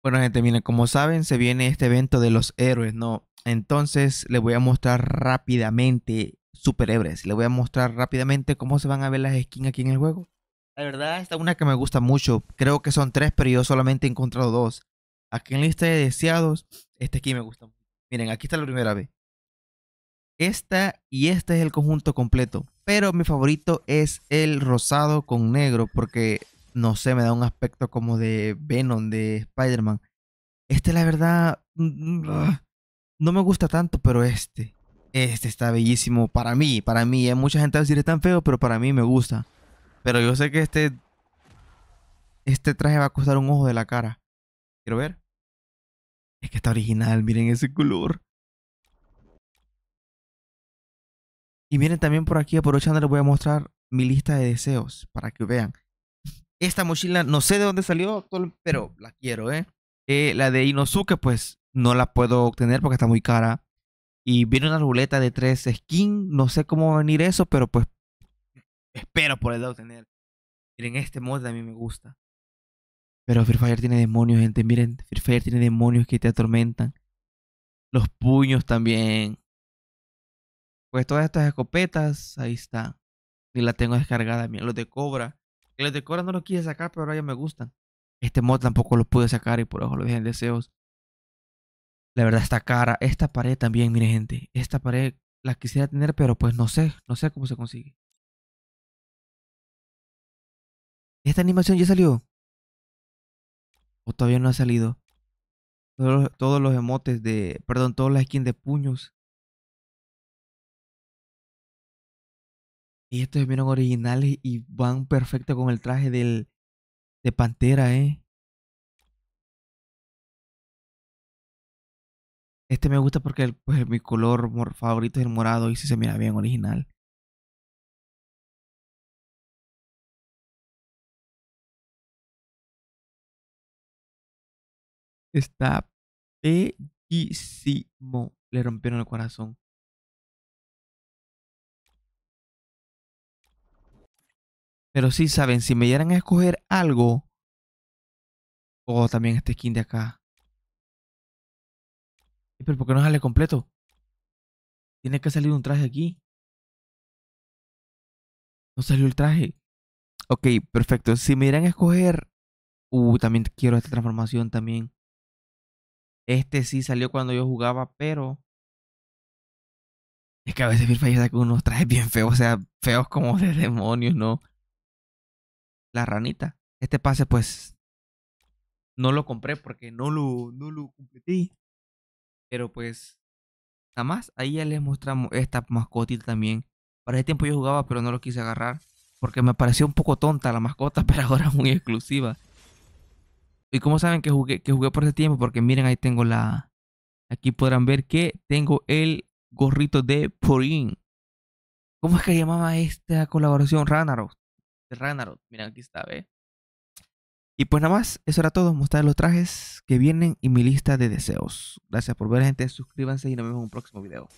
Bueno, gente, miren, como saben, se viene este evento de los héroes, ¿no? Entonces, les voy a mostrar rápidamente superhéroes. Les voy a mostrar rápidamente cómo se van a ver las skins aquí en el juego. La verdad, esta es una que me gusta mucho. Creo que son tres, pero yo solamente he encontrado dos. Aquí en lista de deseados, este aquí me gusta mucho. Miren, aquí está la primera vez. Esta y este es el conjunto completo. Pero mi favorito es el rosado con negro, porque no sé, me da un aspecto como de Venom, de Spider-Man. Este, la verdad, mm, mm, ah, no me gusta tanto, pero este, este está bellísimo para mí, para mí. Hay eh. mucha gente va a decir es tan feo, pero para mí me gusta. Pero yo sé que este, este traje va a costar un ojo de la cara. Quiero ver. Es que está original, miren ese color. Y miren también por aquí, aprovechando, les voy a mostrar mi lista de deseos para que vean. Esta mochila no sé de dónde salió, pero la quiero, ¿eh? ¿eh? la de Inosuke, pues no la puedo obtener porque está muy cara. Y viene una ruleta de tres skins. No sé cómo a venir eso, pero pues espero poderla obtener. Miren, este mod a mí me gusta. Pero Free tiene demonios, gente. Miren, Free tiene demonios que te atormentan. Los puños también. Pues todas estas escopetas, ahí está. Y la tengo descargada. miren los de Cobra. El de Cora no lo quise sacar, pero ahora ya me gustan. Este mod tampoco lo pude sacar y por eso lo dejé en deseos. La verdad está cara. Esta pared también, mire gente. Esta pared la quisiera tener, pero pues no sé. No sé cómo se consigue. ¿Esta animación ya salió? ¿O todavía no ha salido? Todos, todos los emotes de... Perdón, todas las skins de puños Y estos vieron originales y van perfecto con el traje del, de Pantera, ¿eh? Este me gusta porque pues, mi color favorito es el morado y si se mira bien original. Está bellísimo. Le rompieron el corazón. Pero sí saben, si me dieran a escoger algo. oh, también este skin de acá. Pero ¿por qué no sale completo? Tiene que salir un traje aquí. No salió el traje. Ok, perfecto. Si me dieran a escoger. Uh, también quiero esta transformación también. Este sí salió cuando yo jugaba, pero. Es que a veces me falla con unos trajes bien feos, o sea, feos como de demonios, ¿no? la ranita. Este pase, pues, no lo compré porque no lo, no lo completé. Pero pues, nada más, ahí ya les mostramos esta mascotita también. Para ese tiempo yo jugaba, pero no lo quise agarrar. Porque me pareció un poco tonta la mascota, pero ahora es muy exclusiva. ¿Y como saben que jugué, que jugué por ese tiempo? Porque miren, ahí tengo la... Aquí podrán ver que tengo el gorrito de Purin. ¿Cómo es que llamaba esta colaboración? Ranaros de Ragnarok. Mira, aquí está, ¿ve? Y pues nada más, eso era todo. Mostrar los trajes que vienen y mi lista de deseos. Gracias por ver, gente. Suscríbanse y nos vemos en un próximo video.